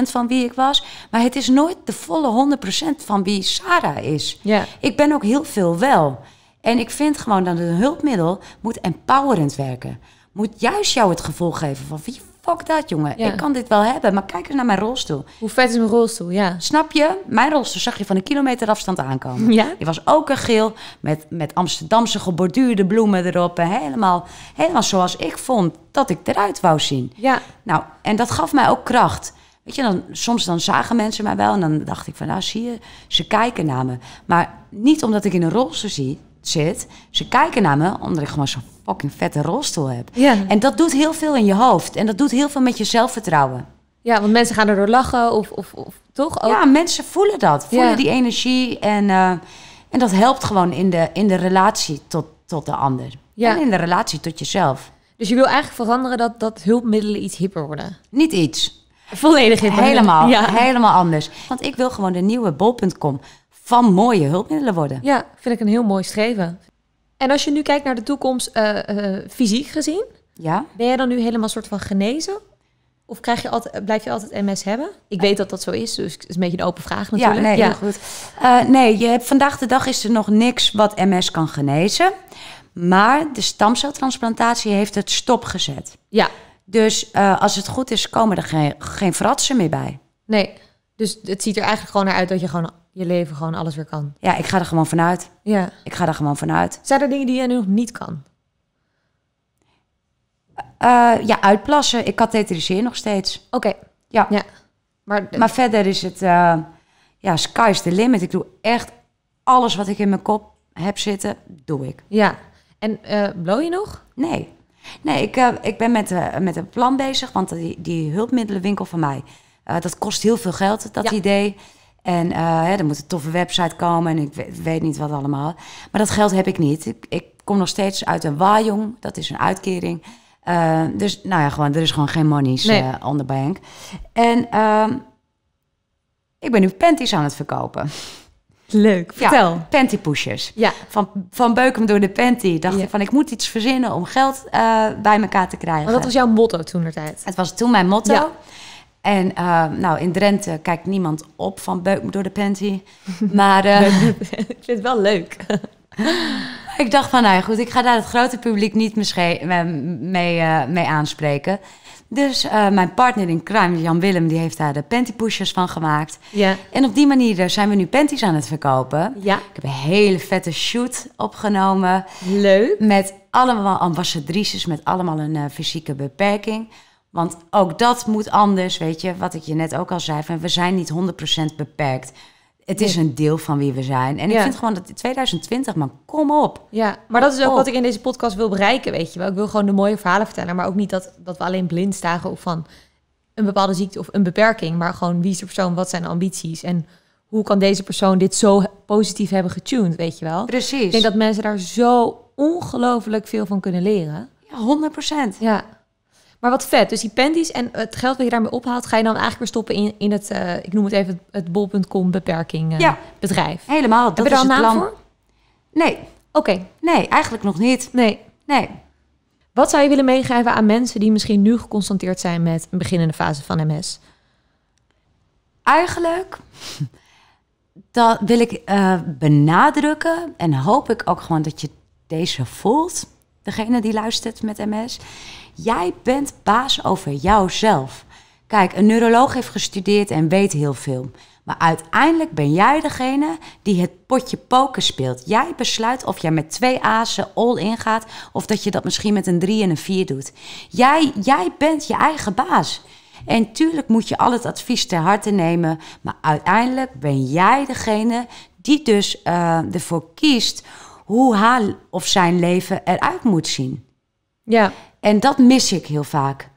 van wie ik was. Maar het is nooit de volle 100% van wie Sarah is. Ja. Ik ben ook heel veel wel. En ik vind gewoon dat een hulpmiddel moet empowerend werken. Moet juist jou het gevoel geven van wie fuck dat, jongen. Ik kan dit wel hebben, maar kijk eens naar mijn rolstoel. Hoe vet is mijn rolstoel, ja. Snap je? Mijn rolstoel zag je van een kilometer afstand aankomen. Ja? Die was ook een geel, met, met Amsterdamse geborduurde bloemen erop. helemaal, helemaal zoals ik vond dat ik eruit wou zien. Ja. Nou, en dat gaf mij ook kracht. Weet je, dan, soms dan zagen mensen mij wel en dan dacht ik van, nou zie je, ze kijken naar me. Maar niet omdat ik in een rolstoel zie, zit. Ze kijken naar me omdat ik gewoon zo'n fucking vette rolstoel heb. Ja. En dat doet heel veel in je hoofd. En dat doet heel veel met je zelfvertrouwen. Ja, want mensen gaan erdoor lachen of, of, toch ook. Ja, mensen voelen dat. Voelen die energie. En, eh, en dat helpt gewoon in de, in de relatie tot, tot de ander. Ja. En in de relatie tot jezelf. Dus je wil eigenlijk veranderen dat, dat hulpmiddelen iets hipper worden? Niet iets. Volledig Helemaal, ja. helemaal anders. Want ik wil gewoon de nieuwe bol.com van mooie hulpmiddelen worden. Ja, vind ik een heel mooi streven. En als je nu kijkt naar de toekomst eh, eh, fysiek gezien, ja? ben je dan nu helemaal soort van genezen? Of krijg je altijd, blijf je altijd MS hebben? Ik weet dat dat zo is, dus het is een beetje een open vraag natuurlijk. Ja, nee, ja. Heel goed. Eh, nee, je hebt, vandaag de dag is er nog niks wat MS kan genezen. Maar de stamceltransplantatie heeft het stopgezet. Ja. Dus als het goed is, komen er geen, geen fratsen meer bij. Nee, dus het ziet er eigenlijk gewoon naar uit dat je gewoon je leven gewoon alles weer kan. Ja, ik ga er gewoon vanuit. Ja. Ik ga er gewoon vanuit. Zijn er dingen die jij nu nog niet kan? Eh, ja, uitplassen. Ik katheteriseer nog steeds. Oké. Ja. ja. Maar, maar verder is het... Uh, ja, sky's the limit. Ik doe echt alles wat ik in mijn kop heb zitten, doe ik. Ja. En uh, blow je nog? Nee. Nee, ik, ik ben met, uh, met een plan bezig. Want die, die hulpmiddelenwinkel van mij, dat kost heel veel geld, dat idee. En uh, er moet een toffe website komen en ik weet, niet wat allemaal. Maar dat geld heb ik niet. Ik, ik kom nog steeds uit een Wajong, dat is een uitkering. Eh, dus nou ja, gewoon, er is gewoon geen monies eh, nee. uh, on the bank. En ehm, ik ben nu panties aan het verkopen. Leuk, vertel. Ja, panty pushers. Ja. Van, van door de panty dacht ik van ik moet iets verzinnen om geld bij elkaar te krijgen. Want dat was jouw motto toen tijd. Het was toen mijn motto. Ja. En ehm, nou, in Drenthe kijkt niemand op van beuk door de panty. Maar eh, ik vind het wel leuk. ik dacht van, nou goed, ik ga daar het grote publiek niet mee, eh, mee aanspreken. Dus eh, mijn partner in crime, Jan Willem, die heeft daar de panty pushers van gemaakt. Ja. En op die manier zijn we nu panties aan het verkopen. Ja. Ik heb een hele vette shoot opgenomen. Leuk. Met allemaal ambassadrices, met allemaal een fysieke beperking. Want ook dat moet anders, weet je, wat ik je net ook al zei. Van we zijn niet 100% beperkt. Het is een deel van wie we zijn. En ik vind gewoon dat 2020, man, kom op. Ja, maar dat is ook wat ik in deze podcast wil bereiken, weet je wel. Ik wil gewoon de mooie verhalen vertellen. Maar ook niet dat, dat we alleen blind stagen of van een bepaalde ziekte of een beperking. Maar gewoon wie is de persoon, wat zijn de ambities en hoe kan deze persoon dit zo positief hebben getuned, weet je wel. Precies. Ik denk dat mensen daar zo ongelooflijk veel van kunnen leren. Ja, 100 procent. Ja. Maar wat vet. Dus die panties en het geld wat je daarmee ophaalt, ga je dan eigenlijk weer stoppen in, in het, eh, ik noem het even het bol.com beperking uh, ja. bedrijf. Helemaal. Dat Heb je daar plan... voor? Nee. Oké. Nee, eigenlijk nog niet. Nee. Nee. Wat zou je willen meegeven aan mensen die misschien nu geconstanteerd zijn met een beginnende fase van MS? Eigenlijk dat wil ik eh, benadrukken en hoop ik ook gewoon dat je deze voelt degene die luistert met MS. Jij bent baas over jouzelf. Kijk, een neuroloog heeft gestudeerd en weet heel veel. Maar uiteindelijk ben jij degene die het potje poker speelt. Jij besluit of jij met twee azen all in gaat of dat je dat misschien met een drie en een vier doet. Jij, jij bent je eigen baas. En tuurlijk moet je al het advies ter harte nemen, maar uiteindelijk ben jij degene die dus eh, ervoor kiest hoe haar of zijn leven eruit moet zien. Ja. En dat mis ik heel vaak.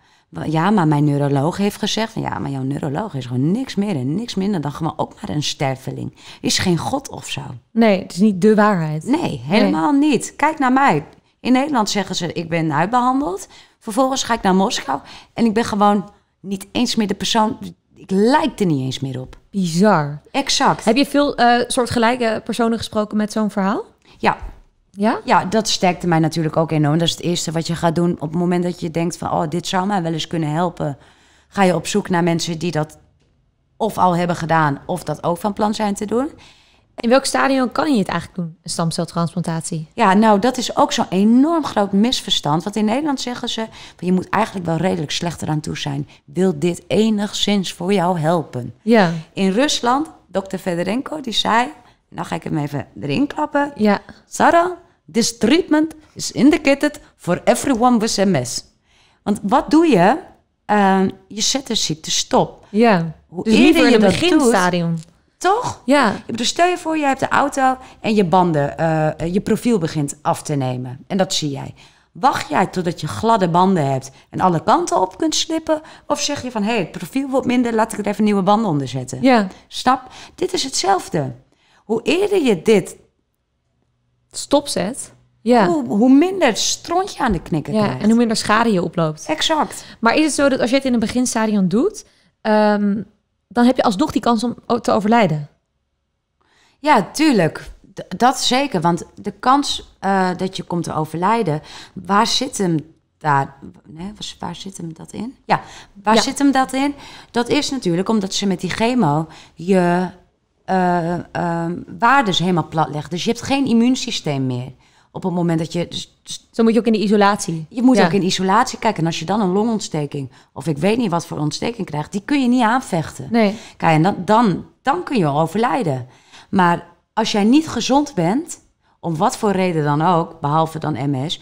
Ja, maar mijn neuroloog heeft gezegd: ja, maar jouw neuroloog is gewoon niks meer en niks minder dan gewoon ook maar een sterveling. Is geen God of zo. Nee, het is niet de waarheid. Nee, helemaal niet. Kijk naar mij. In Nederland zeggen ze: ik ben uitbehandeld. Vervolgens ga ik naar Moskou en ik ben gewoon niet eens meer de persoon. Ik lijk er niet eens meer op. Bizar. Exact. Heb je veel uh, soortgelijke personen gesproken met zo'n verhaal? Ja. Ja? Ja, dat sterkte mij natuurlijk ook enorm. Dat is het eerste wat je gaat doen op het moment dat je denkt van... oh, dit zou mij wel eens kunnen helpen. Ga je op zoek naar mensen die dat of al hebben gedaan... of dat ook van plan zijn te doen. In welk stadium kan je het eigenlijk doen, een stamceltransplantatie? Ja, nou, dat is ook zo'n enorm groot misverstand. Want in Nederland zeggen ze, je moet eigenlijk wel redelijk slecht eraan toe zijn. Wil dit enigszins voor jou helpen? Ja. In Rusland, dokter Federenko, die zei nou ga ik hem even erin klappen. Ja. Sarah, this treatment is indicated for everyone with MS. Want wat doe je? Ehm, je zet de ziekte stop. Ja. Hoe dus eerder in je dat toch? Ja. Dus stel je voor, je hebt de auto en je banden, eh, je profiel begint af te nemen. En dat zie jij. Wacht jij totdat je gladde banden hebt en alle kanten op kunt slippen? Of zeg je van, hé, hey, het profiel wordt minder, laat ik er even nieuwe banden onder zetten? Ja. Snap? Dit is hetzelfde hoe eerder je dit stopzet, ja. hoe, hoe minder strontje aan de knikken ja, En hoe minder schade je oploopt. Exact. Maar is het zo dat als je het in een beginstadion doet, ehm, dan heb je alsnog die kans om te overlijden? Ja, tuurlijk. dat zeker. Want de kans eh, dat je komt te overlijden, waar zit hem daar, waar zit hem dat in? Ja, waar zit hem dat in? Dat is natuurlijk omdat ze met die chemo je uh, eh, uh, ehm, waardes helemaal plat legt. Dus je hebt geen immuunsysteem meer. Op het moment dat je. Dus, dus Zo moet je ook in de isolatie. Je moet ook in isolatie kijken. En als je dan een longontsteking. of ik weet niet wat voor ontsteking krijgt. die kun je niet aanvechten. Nee. Kijk, en dan, dan, dan kun je overlijden. Maar als jij niet gezond bent. om wat voor reden dan ook. behalve dan MS.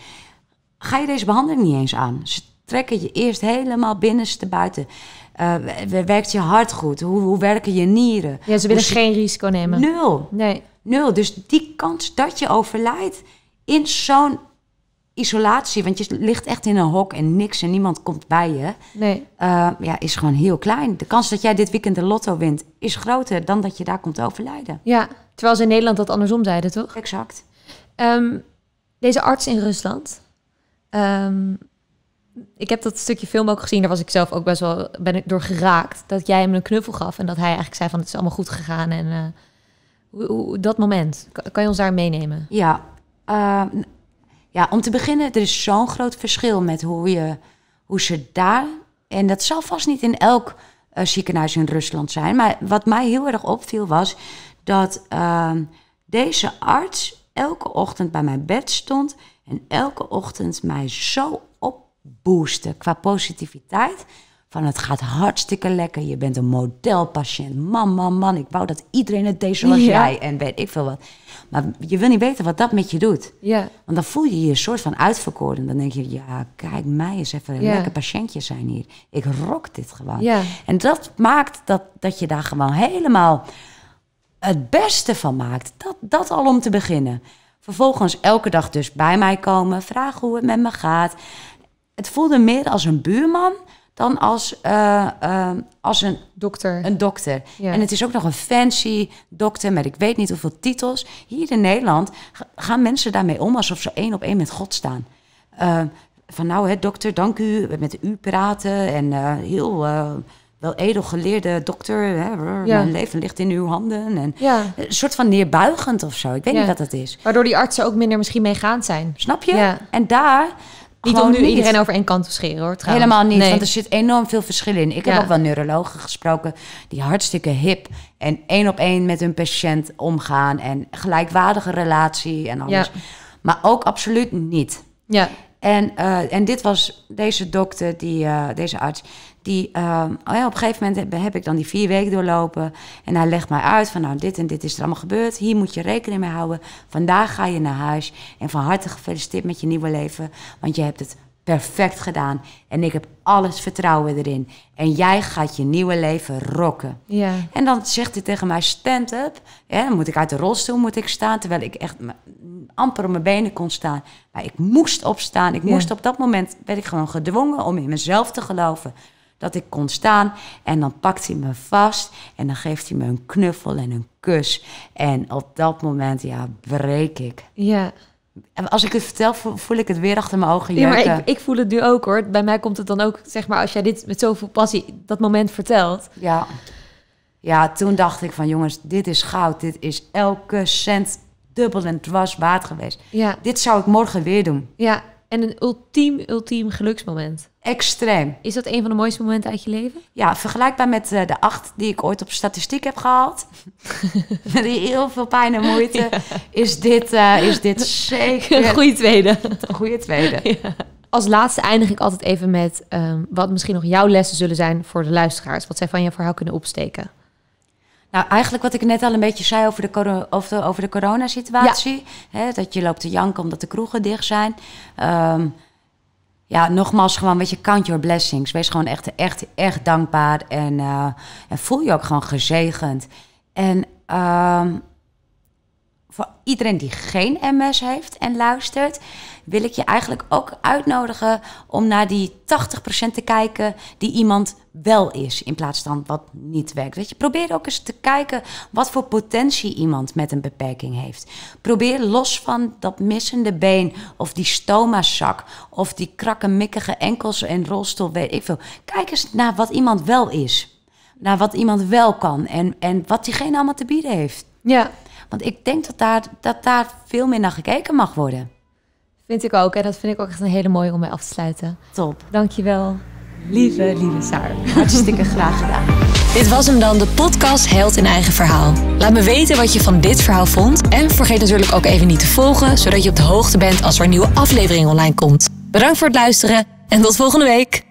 ga je deze behandeling niet eens aan. Dus trekken je eerst helemaal binnenste buiten. Eh, werkt je hart goed? Hoe, hoe werken je nieren? Ja, ze willen dus geen risico nemen. Nul. Nee. Nul. Dus die kans dat je overlijdt in zo'n isolatie, want je ligt echt in een hok en niks en niemand komt bij je, nee. Eh, ja, is gewoon heel klein. De kans dat jij dit weekend de lotto wint is groter dan dat je daar komt overlijden. Ja, terwijl ze in Nederland dat andersom zeiden, toch? Exact. Ehm, deze arts in Rusland, ehm, ik heb dat stukje film ook gezien, daar was ik zelf ook best wel ben ik door geraakt. Dat jij hem een knuffel gaf en dat hij eigenlijk zei van het is allemaal goed gegaan. En eh, hoe, dat moment, kan, je ons daar meenemen? Ja, eh, ja, om te beginnen, er is zo'n groot verschil met hoe, je, hoe ze daar... En dat zal vast niet in elk eh, ziekenhuis in Rusland zijn. Maar wat mij heel erg opviel was dat ehm, deze arts elke ochtend bij mijn bed stond... en elke ochtend mij zo boosten qua positiviteit. Van het gaat hartstikke lekker, je bent een modelpatiënt. Man, man, man, ik wou dat iedereen het deed zoals jij en weet ik veel wat. Maar je wil niet weten wat dat met je doet. Ja. Want dan voel je je een soort van uitverkoren. dan denk je, ja, kijk, mij is even een ja. lekker patiëntje zijn hier. Ik rok dit gewoon. Ja. En dat maakt dat, dat je daar gewoon helemaal het beste van maakt. Dat, dat al om te beginnen. Vervolgens elke dag dus bij mij komen, vragen hoe het met me gaat. Het voelde meer als een buurman dan als, eh, eh, als een dokter. Een dokter. En het is ook nog een fancy dokter met ik weet niet hoeveel titels. Hier in Nederland gaan mensen daarmee om alsof ze één op één met God staan. Eh, van nou, hè, dokter, dank u, met u praten en heel wel edelgeleerde dokter, hè, mijn leven ligt in uw handen. En Een soort van neerbuigend of zo. Ik weet niet wat dat is. Waardoor die artsen ook minder misschien meegaand zijn. Snap je? En daar niet om nu iedereen over één kant te scheren hoor. Trouwens. Helemaal niet, want er zit enorm veel verschil in. Ik heb ook wel neurologen gesproken die hartstikke hip en één op één met hun patiënt omgaan en gelijkwaardige relatie en alles. Maar ook absoluut niet. Ja. En, eh, en dit was deze dokter, die, eh, deze arts, die eh, oh ja, op een gegeven moment heb, heb, ik dan die vier weken doorlopen. En hij legt mij uit van nou, dit en dit is er allemaal gebeurd. Hier moet je rekening mee houden. Vandaag ga je naar huis. En van harte gefeliciteerd met je nieuwe leven. Want je hebt het perfect gedaan. En ik heb alles vertrouwen erin. En jij gaat je nieuwe leven rocken. Ja. En dan zegt hij tegen mij, stand up. Ja, dan moet ik uit de rolstoel moet ik staan, terwijl ik echt amper op mijn benen kon staan. Maar ik moest opstaan. Ik moest op dat moment, werd ik gewoon gedwongen om in mezelf te geloven. Dat ik kon staan. En dan pakt hij me vast. En dan geeft hij me een knuffel en een kus. En op dat moment, ja, breek ik. Ja. En Als ik het vertel, voel ik het weer achter mijn ogen jurken. Ja, maar ik, ik, voel het nu ook hoor. Bij mij komt het dan ook, zeg maar, als jij dit met zoveel passie, dat moment vertelt. Ja. Ja, toen dacht ik van jongens, dit is goud. Dit is elke cent dubbel en dwars waard geweest. Ja. Dit zou ik morgen weer doen. Ja, en een ultiem, ultiem geluksmoment. Extreem. Is dat een van de mooiste momenten uit je leven? Ja, vergelijkbaar met eh, de acht die ik ooit op statistiek heb gehaald. met heel veel pijn en moeite. Is, dit, eh, is dit zeker... Een goede tweede. Een goede tweede. Als laatste eindig ik altijd even met ehm, wat misschien nog jouw lessen zullen zijn voor de luisteraars. Wat zij van je verhaal kunnen opsteken. Nou, eigenlijk wat ik net al een beetje zei over de, over over de coronasituatie. dat je loopt te janken omdat de kroegen dicht zijn. Ehm, ja, nogmaals, gewoon weet je, count your blessings. Wees gewoon echt, echt, echt dankbaar. En, eh, en voel je ook gewoon gezegend. En ehm, voor iedereen die geen MS heeft en luistert wil ik je eigenlijk ook uitnodigen om naar die 80% te kijken die iemand wel is, in plaats van wat niet werkt. Dat je, probeer ook eens te kijken wat voor potentie iemand met een beperking heeft. Probeer los van dat missende been of die stomazak, of die krakkemikkige enkels en rolstoel, weet ik veel. Kijk eens naar wat iemand wel is. Naar wat iemand wel kan en, en wat diegene allemaal te bieden heeft. Ja. Want ik denk dat daar, dat daar veel meer naar gekeken mag worden. Vind ik ook. En dat vind ik ook echt een hele mooie om mee af te sluiten. Top. Dankjewel. Lieve, lieve Saar. Hartstikke graag gedaan. Dit was hem dan, de podcast Held in Eigen Verhaal. Laat me weten wat je van dit verhaal vond. En vergeet natuurlijk ook even niet te volgen, zodat je op de hoogte bent als er een nieuwe aflevering online komt. Bedankt voor het luisteren en tot volgende week.